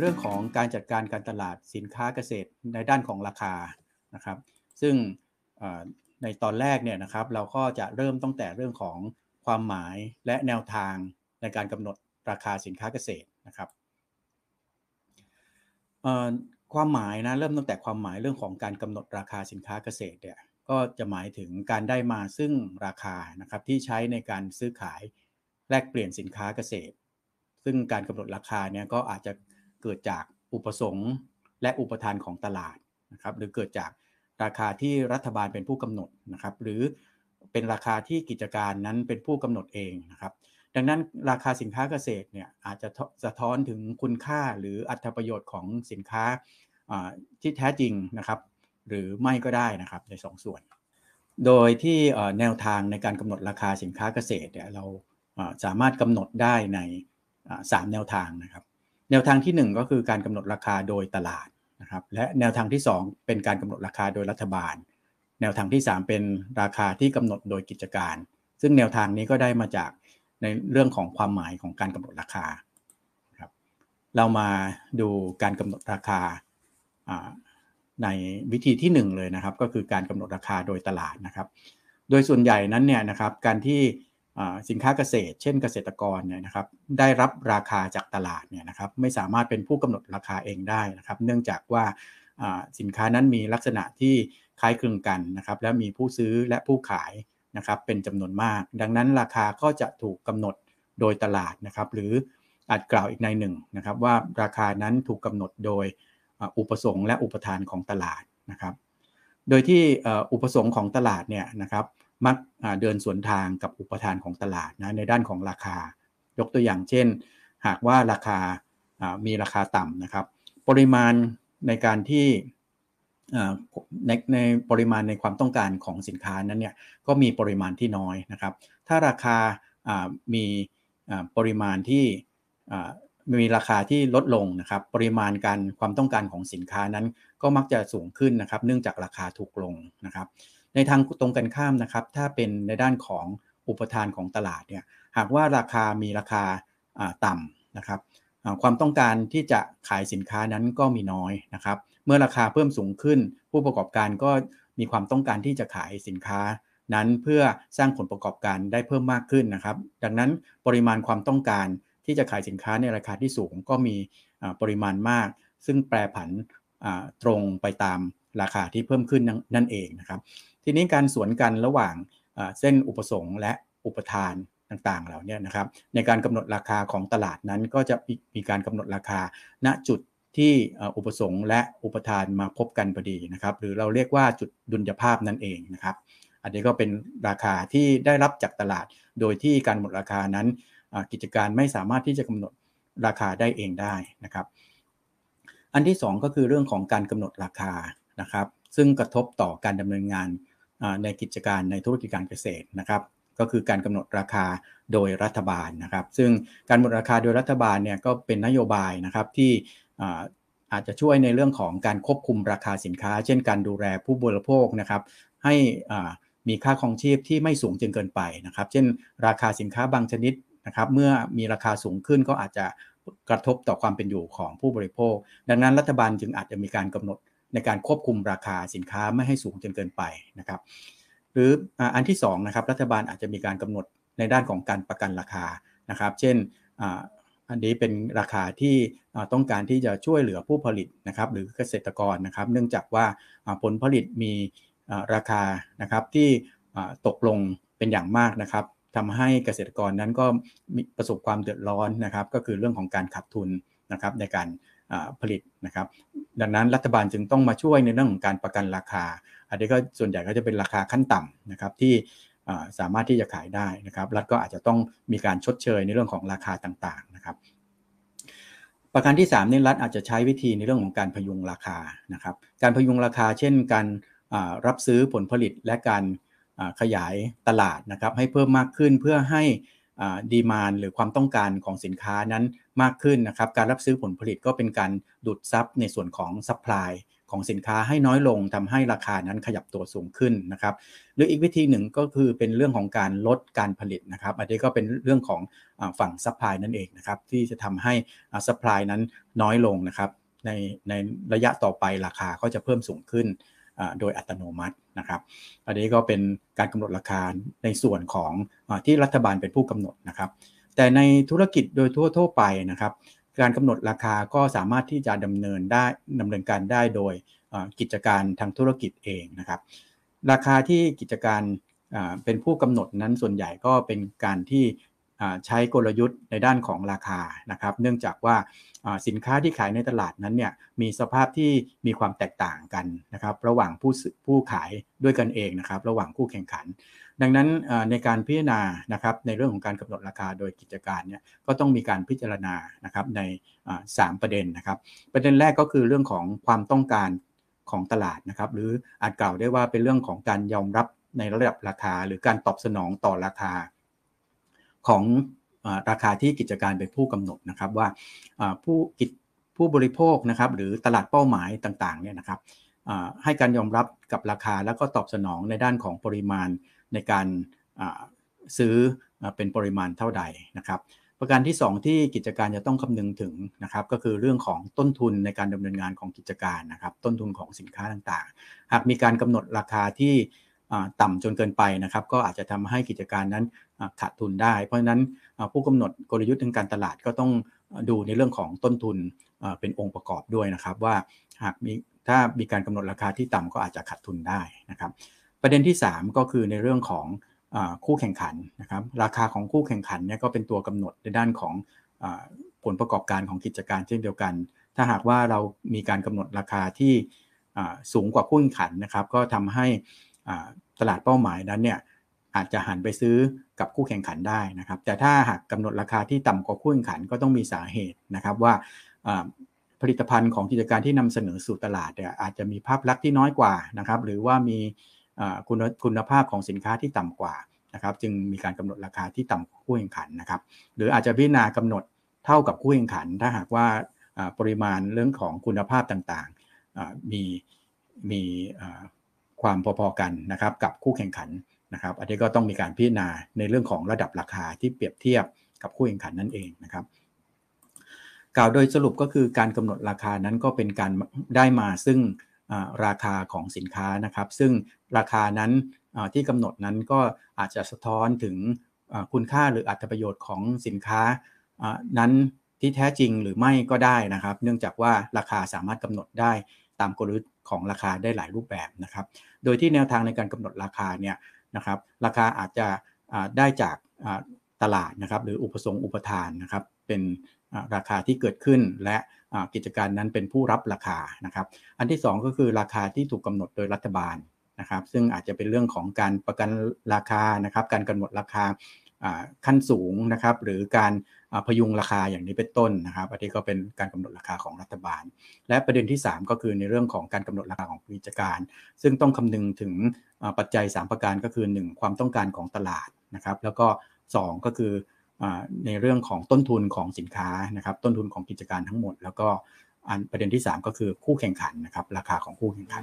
เรื่องของการจัดการการตลาดสินค้าเกษตรในด้านของราคานะครับ ซึ่งในตอนแรกเนี่ยนะครับเราก็จะเริ่มตั้งแต่เรื่องของความหมายและแนวทางในการกำหนดราคาสินค้าเกษตรนะครับความหมายนะเริ่มตั้งแต่ความหมายเรื่องของการกำหนดราคาสินค้าเกษตรเนี่ยก็จะหมายถึงการได้มาซึ่งราคานะครับที่ใช้ในการซื้อขายแลกเปลี่ยนสินค้าเกษตร ซึ่งการกำหนดราคาเนี่ยก็อาจจะเกิดจากอุปสงค์และอุปทานของตลาดนะครับหรือเกิดจากราคาที่รัฐบาลเป็นผู้กำหนดนะครับ หรือเป็นราคาที่กิจการนั้นเป็นผู้กำหนดเองนะครับ ดังนั้นราคาสินค้าเกษตรเนี่ยอาจจะสะท้อนถึงคุณค่าหรืออัตประโยชน์ของสินค้าที่แท้จริงนะครับ หรือไม่ก็ได้นะครับใน 2สส่วน โดยที่แนวทางในการกำหนดราคาสินค้าเกษตรเนี่ยเราสามารถกำหนดได้ใน3แนวทางนะครับแนวทางที่ 1 ก็คือการกำหนดราคาโดยตลาดนะครับและแนวทางที่ 2 เป็นการกำหนดราคาโดยรัฐบาล แนวทางที่ 3 เป็นราคาที่กำหนดโดยกิจการ ซึ่งแนวทางนี้ก็ได้มาจากในเรื่องของความหมายของการกำหนดราคาครับเรามาดูการกำหนดราคาในวิธีที่ 1 เลยนะครับก็คือการกำหนดราคาโดยตลาดนะครับ โดยส่วนใหญ่นั้นเนี่ยนะครับการที่สินค้าเกษตร เช่นเกษตรกรเนี่ยนะครับ ได้รับราคาจากตลาดเนี่ยนะครับไม่สามารถเป็นผู้กำหนดราคาเองได้นะครับ เนื่องจากว่าสินค้านั้นมีลักษณะที่คล้ายคลึงกันนะครับ และมีผู้ซื้อและผู้ขายนะครับเป็นจำนวนมาก ดังนั้นราคาก็จะถูกกำหนดโดยตลาดนะครับ หรืออาจกล่าวอีกในหนึ่งนะครับ ว่าราคานั้นถูกกำหนดโดยอุปสงค์และอุปทานของตลาดนะครับ โดยที่อุปสงค์ของตลาดเนี่ยนะครับมักเดินสวนทางกับอุปทานของตลาดนะในด้านของราคายกตัวอย่างเช่นหากว่าราคามีราคาต่ำนะครับปริมาณในการที่ในในปริมาณในความต้องการของสินค้านั้นเนี่ยก็มีปริมาณที่น้อยนะครับถ้าราคามีปริมาณที่มีราคาที่ลดลงนะครับ ปริมาณการความต้องการของสินค้านั้นก็มักจะสูงขึ้นนะครับ เนื่องจากราคาถูกลงนะครับ ในทางตรงกันข้ามนะครับ ถ้าเป็นในด้านของอุปทานของตลาดเนี่ยหากว่าราคามีราคาต่ำนะครับ ความต้องการที่จะขายสินค้านั้นก็มีน้อยนะครับเมื่อราคาเพิ่มสูงขึ้น ผู้ประกอบการก็มีความต้องการที่จะขายสินค้านั้นเพื่อสร้างผลประกอบการได้เพิ่มมากขึ้นนะครับ ดังนั้นปริมาณความต้องการที่จะขายสินค้าในราคาที่สูงก็มีปริมาณมาก ซึ่งแปรผันตรงไปตามราคาที่เพิ่มขึ้นนั่นเองนะครับ ทีนี้การสวนกันระหว่างเส้นอุปสงค์ และอุปทานต่างๆเหล่านี้นะครับในการกำหนดราคาของตลาดนั้นก็จะมีการกำหนดราคาณจุดที่อุปสงค์และอุปทานมาพบกันพอดีนะครับ หรือเราเรียกว่าจุดดุลยภาพนั่นเองนะครับ อันนี้ก็เป็นราคาที่ได้รับจากตลาดโดยที่การหมดราคานั้นกิจการไม่สามารถที่จะกำหนดราคาได้เองได้นะครับ อันที่ 2 ก็คือเรื่องของการกำหนดราคานะครับ ซึ่งกระทบต่อการดำเนินงานในกิจการในธุรกิจการเกษตรนะครับ ก็คือการกำหนดราคาโดยรัฐบาลนะครับ ซึ่งการกำหนดราคาโดยรัฐบาลเนี่ยก็เป็นนโยบายนะครับที่อาจจะช่วยในเรื่องของการควบคุมราคาสินค้า เช่นการดูแลผู้บริโภคนะครับให้มีค่าครองชีพที่ไม่สูงจนเกินไปนะครับ เช่น ราคาสินค้าบางชนิดะครับเมื่อมีราคาสูงขึ้นก็อาจจะกระทบต่อความเป็นอยู่ของผู้บริโภค ดังนั้นรัฐบาลจึงอาจจะมีการกำหนดในการควบคุมราคาสินค้าไม่ให้สูงจนเกินไปนะครับ หรืออันที่2นะครับรัฐบาลอาจจะมีการกำหนดในด้านของการประกันราคานะครับ เช่นอันนี้เป็นราคาที่ต้องการที่จะช่วยเหลือผู้ผลิตนะครับ หรือเกษตรกรนะครับ เนื่องจากว่าผลผลิตมีราคานะครับที่ตกลงเป็นอย่างมากนะครับทำให้เกษตรกรนั้นก็ประสบความเดือดร้อนนะครับ ก็คือเรื่องของการขาดทุนนะครับในการผลิตนะครับ ดังนั้นรัฐบาลจึงต้องมาช่วยในเรื่องของการประกันราคา อันนี้ก็ส่วนใหญ่ก็จะเป็นราคาขั้นต่ำนะครับที่สามารถที่จะขายได้นะครับรัฐก็อาจจะต้องมีการชดเชยในเรื่องของราคาต่างๆนะครับ ประการที่3เนี่ยรัฐอาจจะใช้วิธีในเรื่องของการพยุงราคานะครับการพยุงราคาเช่นการรับซื้อผลผลิตและการขยายตลาดนะครับให้เพิ่มมากขึ้นเพื่อให้ดีมานหรือความต้องการของสินค้านั้นมากขึ้นนะครับ การรับซื้อผลผลิตก็เป็นการดูดซับในส่วนของซัพพลายของสินค้าให้น้อยลง ทำให้ราคานั้นขยับตัวสูงขึ้นนะครับหรืออีกวิธีหนึ่งก็คือเป็นเรื่องของการลดการผลิตนะครับอันนี้ก็เป็นเรื่องของฝั่งซัพพลายนั่นเองนะครับที่จะทำให้ซัพพลายนั้นน้อยลงนะครับในในระยะต่อไปราคาก็จะเพิ่มสูงขึ้นโดยอัตโนมัตินะครับอันนี้ก็เป็นการกำหนดราคาในส่วนของอที่รัฐบาลเป็นผู้กำหนดนะครับ แต่ในธุรกิจโดยทั่วทั่วไปนะครับ การกำหนดราคาก็สามารถที่จะดำเนินได้ดำเนินการได้โดยกิจการทางธุรกิจเองนะครับ ราคาที่กิจการเป็นผู้กำหนดนั้นส่วนใหญ่ก็เป็นการที่ใช้กลยุทธ์ในด้านของราคานะครับ เนื่องจากว่าสินค้าที่ขายในตลาดนั้นเนี่ยมีสภาพที่มีความแตกต่างกันนะครับ ระหว่างผู้ผู้ขายด้วยกันเองนะครับ ระหว่างคู่แข่งขัน ดังนั้นในการพิจารณานะครับในเรื่องของการกำหนดราคาโดยกิจการเนี่ย ก็ต้องมีการพิจารณานะครับใน 3 ประเด็นนะครับ ประเด็นแรกก็คือเรื่องของความต้องการของตลาดนะครับ หรืออาจกล่าวได้ว่าเป็นเรื่องของการยอมรับในระดับราคา หรือการตอบสนองต่อราคาของราคาที่กิจการเป็นผู้กำหนดนะครับว่าผู้กิจผู้บริโภคนะครับหรือตลาดเป้าหมายต่างๆเนี่ยนะครับให้การยอมรับกับราคาแล้วก็ตอบสนองในด้านของปริมาณในการซื้อเป็นปริมาณเท่าใดนะครับ ประการที่ 2 ที่กิจการจะต้องคำนึงถึงนะครับก็คือเรื่องของต้นทุนในการดำเนินงานของกิจการนะครับ ต้นทุนของสินค้าต่างๆหากมีการกำหนดราคาที่ต่ำจนเกินไปนะครับก็อาจจะทำให้กิจการนั้นขาดทุนได้ เพราะฉะนั้นผู้กำหนดกลยุทธ์ทางการตลาดก็ต้องดูในเรื่องของต้นทุนเป็นองค์ประกอบด้วยนะครับว่าหากมีถ้ามีการกำหนดราคาที่ต่ำก็อาจจะขาดทุนได้นะครับประเด็นที่ 3 ก็คือในเรื่องของคู่แข่งขันนะครับราคาของคู่แข่งขันเนี่ยก็เป็นตัวกำหนดในด้านของผลประกอบการของกิจการเช่นเดียวกัน ถ้าหากว่าเรามีการกำหนดราคาที่สูงกว่าคู่แข่งขันนะครับก็ทำให้ตลาดเป้าหมายนั้นเนี่ยอาจจะหันไปซื้อกับคู่แข่งขันได้นะครับ แต่ถ้าหากกำหนดราคาที่ต่ำกว่าคู่แข่งขัน ก็ต้องมีสาเหตุนะครับว่าผลิตภัณฑ์ของกิจการที่นำเสนอสู่ตลาดอาจจะมีภาพลักษณ์ที่น้อยกว่านะครับหรือว่ามีคุณคุณภาพของสินค้าที่ต่ำกว่านะครับจึงมีการกำหนดราคาที่ต่ำกว่าคู่แข่งขันนะครับหรืออาจจะพิจารณากำหนดเท่ากับคู่แข่งขัน ถ้าหากว่าปริมาณเรื่องของคุณภาพต่างๆมีมีความพอๆกันนะครับกับคู่แข่งขันนะครับอันนี้ก็ต้องมีการพิจารณาในเรื่องของระดับราคาที่เปรียบเทียบกับคู่แข่งขันนั่นเองนะครับ กล่าวโดยสรุปก็คือการกำหนดราคานั้นก็เป็นการได้มาซึ่งราคาของสินค้านะครับ ซึ่งราคานั้นที่กำหนดนั้นก็อาจจะสะท้อนถึงคุณค่าหรืออัตประโยชน์ของสินค้านั้นที่แท้จริงหรือไม่ก็ได้นะครับ เนื่องจากว่าราคาสามารถกำหนดได้ตามกลยุทธ์ของราคาได้หลายรูปแบบนะครับ โดยที่แนวทางในการกำหนดราคาเนี่ยนะครับราคาอาจจะได้จากตลาดนะครับหรืออุปสงค์อุปทานนะครับเป็นราคาที่เกิดขึ้น และกิจการนั้นเป็นผู้รับราคานะครับอันที่ 2 ก็คือราคาที่ถูกกาหนดโดยรัฐบาลนะครับ ซึ่งอาจจะเป็นเรื่องของการประกันราคานะครับการกำหนดราคาขั้นสูงนะครับหรือการพยุงราคาอย่างนี้เป็นต้นนะครับอันนี้ก็เป็นการกำหนดราคาของรัฐบาล และประเด็นที่ 3 ก็คือในเรื่องของการกำหนดราคาของกิจการ ซึ่งต้องคำนึงถึงปัจจัย 3 ประการก็คือ 1 ความต้องการของตลาดนะครับ แล้วก็2ก็คือในเรื่องของต้นทุนของสินค้านะครับต้นทุนของกิจการทั้งหมด แล้วก็ประเด็นที่ 3 ก็คือคู่แข่งขันนะครับ ราคาของคู่แข่งขัน